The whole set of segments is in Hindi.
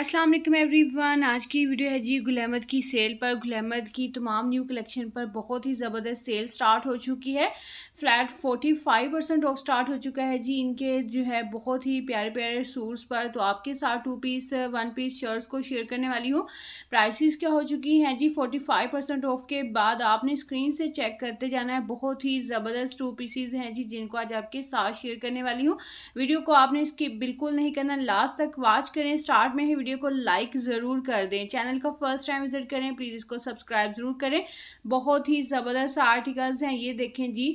अस्सलाम वालेकुम एवरीवन आज की वीडियो है जी गुलैमद की सेल पर गुलैमद की तमाम न्यू कलेक्शन पर बहुत ही ज़बरदस्त सेल स्टार्ट हो चुकी है फ्लैट 45 परसेंट ऑफ स्टार्ट हो चुका है जी इनके जो है बहुत ही प्यारे प्यारे सूट्स पर तो आपके साथ two piece one piece shirts को शेयर करने वाली हूँ प्राइसेस क्या हो चुकी हैं जी 45 परसेंट ऑफ के बाद आपने स्क्रीन से चेक करते जाना है बहुत ही ज़बरदस्त टू पीसीज हैं जी जिनको आज आपके साथ शेयर करने वाली हूँ वीडियो को आपने इसकी बिल्कुल नहीं करना लास्ट तक वॉच करें स्टार्ट में ही वीडियो वीडियो को लाइक ज़रूर कर दें चैनल को फर्स्ट टाइम विज़िट करें प्लीज़ इसको सब्सक्राइब ज़रूर करें बहुत ही ज़बरदस्त आर्टिकल्स हैं ये देखें जी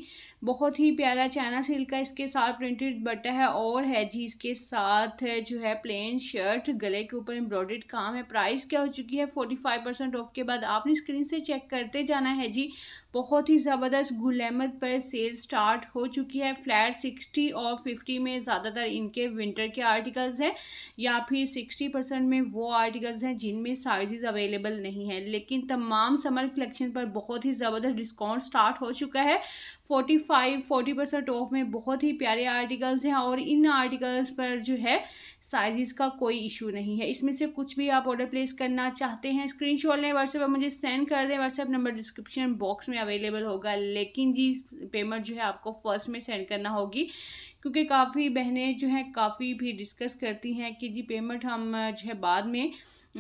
बहुत ही प्यारा चाइना सिल्क का इसके साथ प्रिंटेड बट्टा है और है जी इसके साथ जो है प्लेन शर्ट गले के ऊपर एम्ब्रॉयड काम है प्राइस क्या हो चुकी है फोर्टी फाइव परसेंट ऑफ के बाद आपने स्क्रीन से चेक करते जाना है जी बहुत ही ज़बरदस्त गुलमद पर सेल स्टार्ट हो चुकी है फ्लैट सिक्सटी और फिफ्टी में ज़्यादातर इनके विंटर के आर्टिकल्स हैं या फिर सिक्सटी परसेंट में वो आर्टिकल्स हैं जिनमें साइजेस अवेलेबल नहीं है लेकिन तमाम समर कलेक्शन पर बहुत ही ज़बरदस्त डिस्काउंट स्टार्ट हो चुका है forty five forty percent off में बहुत ही प्यारे आर्टिकल्स हैं और इन आर्टिकल्स पर जो है साइज़ का कोई इशू नहीं है इसमें से कुछ भी आप ऑर्डर प्लेस करना चाहते हैं स्क्रीन शॉट लें व्हाट्सएप पर मुझे सेंड कर दें व्हाट्सएप नंबर डिस्क्रिप्शन बॉक्स में अवेलेबल होगा लेकिन जी पेमेंट जो है आपको फर्स्ट में सेंड करना होगी क्योंकि काफ़ी बहनें जो हैं काफ़ी भी डिस्कस करती हैं कि जी पेमेंट हम जो है बाद में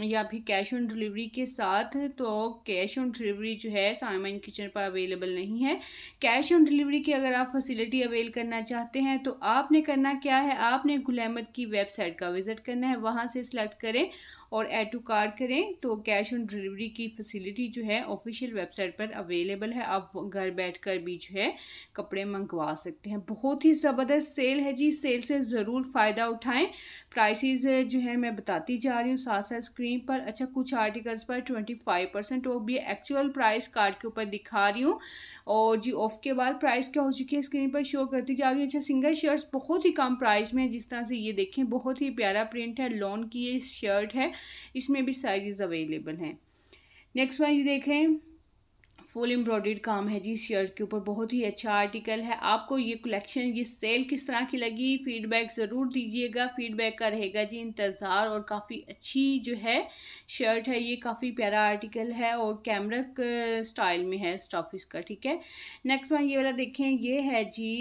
या फिर कैश ऑन डिलीवरी के साथ तो कैश ऑन डिलीवरी जो है सामान किचन पर अवेलेबल नहीं है कैश ऑन डिलीवरी की अगर आप फैसिलिटी अवेल करना चाहते हैं तो आपने करना क्या है आपने गुल की वेबसाइट का विज़िट करना है वहाँ से सिलेक्ट करें और एड टू कार्ड करें तो कैश ऑन डिलीवरी की फैसिलिटी जो है ऑफिशियल वेबसाइट पर अवेलेबल है आप घर बैठ कर भी जो है कपड़े मंगवा सकते हैं बहुत ही ज़बरदस्त सेल है जी सेल से ज़रूर फ़ायदा उठाएं प्राइसेस जो है मैं बताती जा रही हूँ साथ साथ स्क्रीन स्क्रीन पर अच्छा कुछ आर्टिकल्स पर ट्वेंटी फाइव परसेंट ऑफ भी एक्चुअल प्राइस कार्ड के ऊपर दिखा रही हूँ और जी ऑफ के बाद प्राइस क्या हो चुकी है स्क्रीन पर शो करती जा रही हूँ अच्छा सिंगल शर्ट्स बहुत ही कम प्राइस में है जिस तरह से ये देखें बहुत ही प्यारा प्रिंट है लॉन की ये शर्ट है इसमें भी साइज अवेलेबल हैं नेक्स्ट वन ये देखें फुल एम्ब्रॉयड काम है जी शर्ट के ऊपर बहुत ही अच्छा आर्टिकल है आपको ये कलेक्शन ये सेल किस तरह की लगी फीडबैक ज़रूर दीजिएगा फीडबैक का रहेगा जी इंतज़ार और काफ़ी अच्छी जो है शर्ट है ये काफ़ी प्यारा आर्टिकल है और कैमरा स्टाइल में है स्टॉफिस इसका ठीक है नेक्स्ट वन ये वाला देखें ये है जी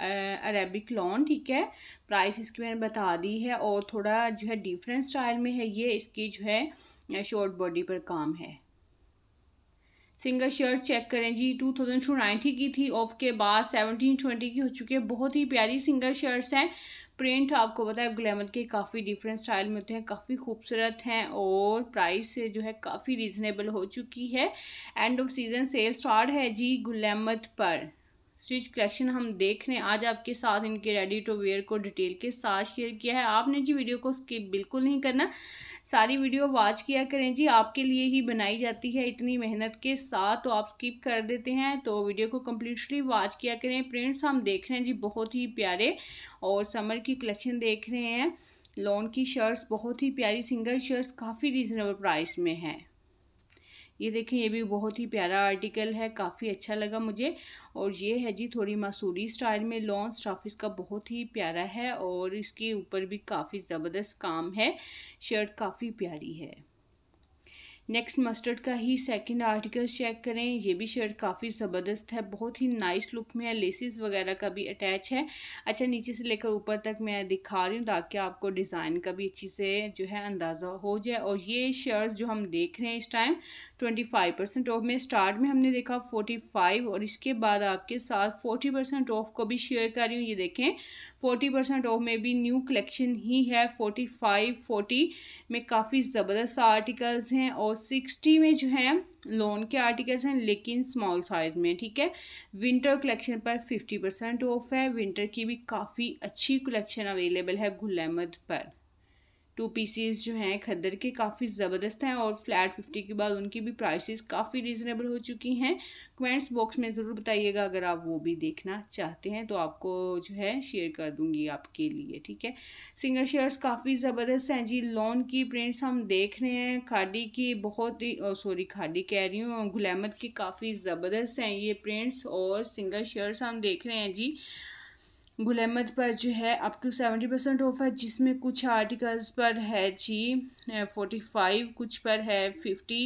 अरेबिक लॉन ठीक है प्राइस इसकी मैंने बता दी है और थोड़ा जो है डिफरेंट स्टाइल में है ये इसकी जो है शॉर्ट बॉडी पर काम है सिंगल शेयर चेक करें जी टू थाउजेंड टू नाइन्टी की थी ऑफ के बाद सेवनटीन ट्वेंटी की हो चुकी है बहुत ही प्यारी सिंगल शर्ट्स हैं प्रिंट तो आपको पता है ग्लैमर के काफ़ी डिफरेंट स्टाइल में होते हैं काफ़ी खूबसूरत हैं और प्राइस जो है काफ़ी रिजनेबल हो चुकी है end of season sale start है जी ग्लैमर पर स्टिच कलेक्शन हम देख रहे हैं आज आपके साथ इनके रेडी टू वेयर को डिटेल के साथ शेयर किया है आपने जी वीडियो को स्किप बिल्कुल नहीं करना सारी वीडियो वॉच किया करें जी आपके लिए ही बनाई जाती है इतनी मेहनत के साथ तो आप स्किप कर देते हैं तो वीडियो को कम्प्लीटली वॉच किया करें प्रिंट्स हम देख रहे हैं जी बहुत ही प्यारे और समर की कलेक्शन देख रहे हैं लॉन की शर्ट्स बहुत ही प्यारी सिंगल शर्ट्स काफ़ी रीज़नेबल प्राइस में हैं ये देखें ये भी बहुत ही प्यारा आर्टिकल है काफ़ी अच्छा लगा मुझे और ये है जी थोड़ी मसूरी स्टाइल में लॉन्स स्टाफिस का बहुत ही प्यारा है और इसके ऊपर भी काफ़ी ज़बरदस्त काम है शर्ट काफ़ी प्यारी है नेक्स्ट मस्टर्ड का ही सेकंड आर्टिकल चेक करें ये भी शर्ट काफ़ी ज़बरदस्त है बहुत ही नाइस लुक में है लेसिस वगैरह का भी अटैच है अच्छा नीचे से लेकर ऊपर तक मैं दिखा रही हूँ ताकि आपको डिज़ाइन का भी अच्छी से जो है अंदाज़ा हो जाए और ये शर्ट्स जो हम देख रहे हैं इस time twenty five percent off में स्टार्ट में हमने देखा फोर्टी फाइव और इसके बाद आपके साथ फोर्टी परसेंट ऑफ को भी शेयर कर रही हूँ ये देखें फोर्टी परसेंट ऑफ में भी न्यू कलेक्शन ही है फोर्टी फाइव फोर्टी में काफ़ी ज़बरदस्त आर्टिकल्स हैं और सिक्सटी में जो है लोन के आर्टिकल्स हैं लेकिन स्मॉल साइज में ठीक है विंटर कलेक्शन पर फिफ्टी परसेंट ऑफ है विंटर की भी काफ़ी अच्छी कलेक्शन अवेलेबल है गुल पर टू पीसीज जो हैं खद्दर के काफ़ी ज़बरदस्त हैं और फ्लैट फिफ्टी के बाद उनकी भी प्राइसेस काफ़ी रीज़नेबल हो चुकी हैं कमेंट्स बॉक्स में ज़रूर बताइएगा अगर आप वो भी देखना चाहते हैं तो आपको जो है शेयर कर दूंगी आपके लिए ठीक है सिंगल शेयर्स काफ़ी ज़बरदस्त हैं जी लॉन की प्रिंट्स हम देख रहे हैं खाडी की बहुत ही सॉरी खाडी कह रही हूँ गुलामत की काफ़ी ज़बरदस्त हैं ये प्रिंट्स और सिंगल शेयर्स हम देख रहे हैं जी गुलेमत पर जो है up to seventy percent off है जिसमें कुछ आर्टिकल्स पर है जी फोर्टी फाइव कुछ पर है फिफ्टी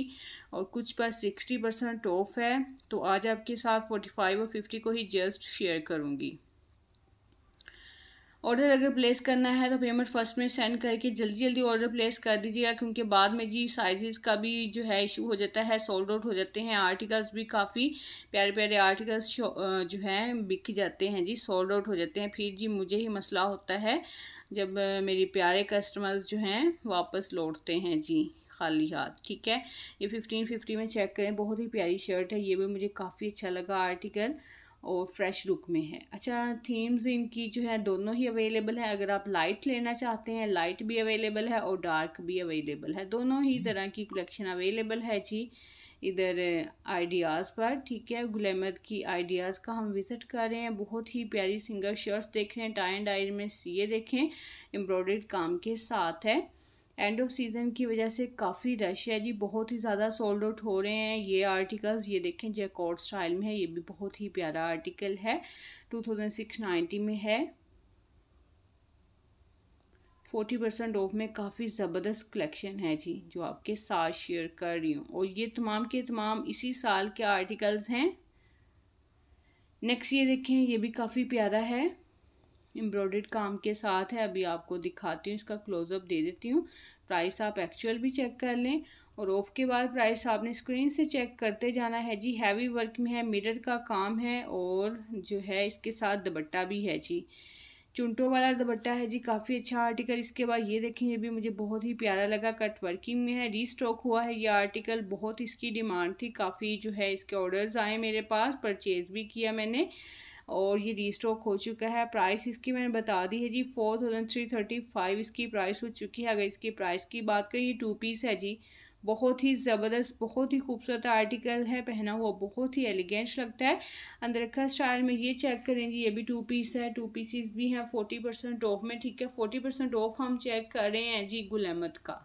और कुछ पर सिक्सटी परसेंट ऑफ है तो आज आपके साथ फोर्टी फाइव और फिफ्टी को ही जस्ट शेयर करूँगी ऑर्डर अगर प्लेस करना है तो पेमेंट फर्स्ट में सेंड करके जल्दी जल्दी ऑर्डर प्लेस कर दीजिएगा क्योंकि बाद में जी साइज़ का भी जो है इशू हो जाता है सोल्ड आउट हो जाते हैं आर्टिकल्स भी काफ़ी प्यारे प्यारे आर्टिकल्स जो हैं बिक जाते हैं जी सोल्ड आउट हो जाते हैं फिर जी मुझे ही मसला होता है जब मेरे प्यारे कस्टमर्स जो हैं वापस लौटते हैं जी खाली हाथ ठीक है ये फिफ्टीन फिफ्टी में चेक करें बहुत ही प्यारी शर्ट है ये भी मुझे काफ़ी अच्छा लगा आर्टिकल और फ्रेश लुक में है अच्छा थीम्स इनकी जो है दोनों ही अवेलेबल है अगर आप लाइट लेना चाहते हैं लाइट भी अवेलेबल है और डार्क भी अवेलेबल है दोनों ही हम्म। तरह की कलेक्शन अवेलेबल है जी इधर आइडियाज़ पर ठीक है गुलेमत की आइडियाज़ का हम विज़िट कर रहे हैं बहुत ही प्यारी सिंगर शर्ट्स देख रहे हैं टाइन डाइन में सीए देखें एम्ब्रॉयड काम के साथ है एंड ऑफ सीज़न की वजह से काफ़ी रश है जी बहुत ही ज़्यादा सोल्ड आउट हो रहे हैं ये आर्टिकल्स ये देखें जैकॉर्ड स्टाइल में है ये भी बहुत ही प्यारा आर्टिकल है टू थाउजेंड सिक्स नाइन्टी में है फोर्टी परसेंट ऑफ में काफ़ी ज़बरदस्त कलेक्शन है जी जो आपके साथ शेयर कर रही हूँ और ये तमाम के तमाम इसी साल के आर्टिकल्स हैं नेक्स्ट ये देखें ये भी काफ़ी प्यारा है एम्ब्रॉयड काम के साथ है अभी आपको दिखाती हूँ इसका क्लोजअप दे देती हूँ प्राइस आप एक्चुअल भी चेक कर लें और ऑफ के बाद प्राइस आपने स्क्रीन से चेक करते जाना है जी हैवी वर्क में है मिरर का काम है और जो है इसके साथ दुपट्टा भी है जी चुंटों वाला दुपट्टा है जी काफ़ी अच्छा आर्टिकल इसके बाद ये देखें ये भी मुझे बहुत ही प्यारा लगा कट वर्किंग में है रीस्टॉक हुआ है ये आर्टिकल बहुत इसकी डिमांड थी काफ़ी जो है इसके ऑर्डर्स आए मेरे पास परचेज़ भी किया मैंने और ये रीस्टॉक हो चुका है प्राइस इसकी मैंने बता दी है जी four thousand three thirty five इसकी प्राइस हो चुकी है अगर इसकी प्राइस की बात करें ये टू पीस है जी बहुत ही ज़बरदस्त बहुत ही खूबसूरत आर्टिकल है पहना हुआ बहुत ही एलिगेंट लगता है अंदरखा स्टाइल में ये चेक करें जी ये भी टू पीस है टू पीसीस भी हैं फोर्टी परसेंट ऑफ में ठीक है फोर्टी परसेंट ऑफ हम चेक कर रहे हैं जी गुल अहमद का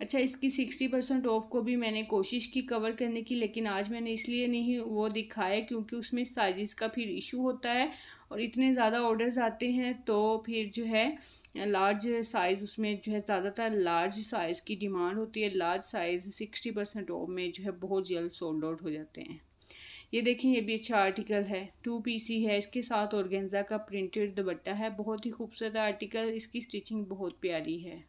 अच्छा इसकी सिक्सटी परसेंट ऑफ को भी मैंने कोशिश की कवर करने की लेकिन आज मैंने इसलिए नहीं वो दिखाया क्योंकि उसमें साइज़ का फिर इशू होता है और इतने ज़्यादा ऑर्डर्स आते हैं तो फिर जो है लार्ज साइज़ उसमें जो है ज़्यादातर लार्ज साइज़ की डिमांड होती है large size sixty percent off में जो है बहुत जल्द सोल्ड आउट हो जाते हैं ये देखें ये भी अच्छा आर्टिकल है टू पीसी है इसके साथ औरगेंजा का प्रिंटेड दुबट्टा है बहुत ही खूबसूरत आर्टिकल इसकी स्टिचिंग बहुत प्यारी है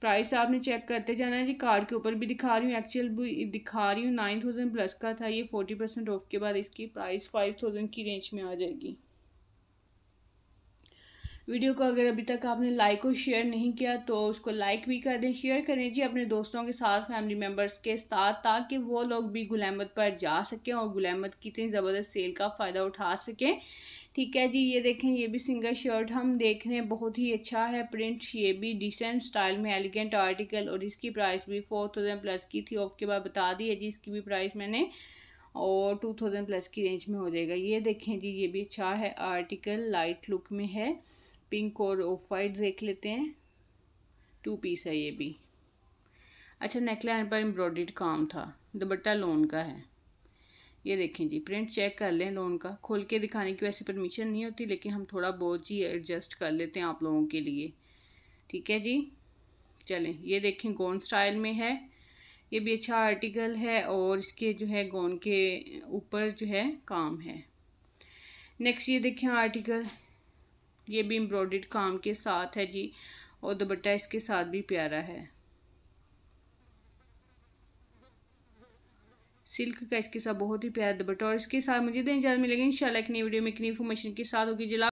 प्राइस आपने चेक करते जाना है जी कार्ड के ऊपर भी दिखा रही हूँ एक्चुअल भी दिखा रही हूँ नाइन थाउजेंड प्लस का था ये फोर्टी परसेंट ऑफ के बाद इसकी प्राइस फाइव थाउजेंड की रेंज में आ जाएगी वीडियो को अगर अभी तक आपने लाइक और शेयर नहीं किया तो उसको लाइक भी कर दें शेयर करें जी अपने दोस्तों के साथ फैमिली मेम्बर्स के साथ ताकि वो लोग भी गुलामत पर जा सकें और गुलामत की इतनी ज़बरदस्त सेल का फ़ायदा उठा सकें ठीक है जी ये देखें ये भी सिंगल शर्ट हम देख रहे हैं बहुत ही अच्छा है प्रिंट ये भी डिसेंट स्टाइल में एलिगेंट आर्टिकल और इसकी प्राइस भी फोर थाउजेंड प्लस की थी ऑफ के बाद बता दी है जी इसकी भी प्राइस मैंने और टू थाउजेंड प्लस की रेंज में हो जाएगा ये देखें जी ये भी अच्छा है आर्टिकल लाइट लुक में है पिंक और ऑफ वाइट देख लेते हैं टू पीस है ये भी अच्छा नेकलाइन पर एम्ब्रॉयड काम था दुपट्टा लोन का है ये देखें जी प्रिंट चेक कर लें लोन का खोल के दिखाने की वैसे परमिशन नहीं होती लेकिन हम थोड़ा बहुत ही एडजस्ट कर लेते हैं आप लोगों के लिए ठीक है जी चलें ये देखें गोन स्टाइल में है ये भी अच्छा आर्टिकल है और इसके जो है गोन के ऊपर जो है काम है नेक्स्ट ये देखें आर्टिकल ये भी एम्ब्रॉयड काम के साथ है जी और दुपट्टा इसके साथ भी प्यारा है सिल्क का इसके साथ बहुत ही प्यारा दुपट्टा और इसके साथ मुझे दिन तो ज़्यादा मिलेगा इंशाल्लाह एक नई वीडियो में एक नई इन्फॉर्मेशन के साथ होगी जिला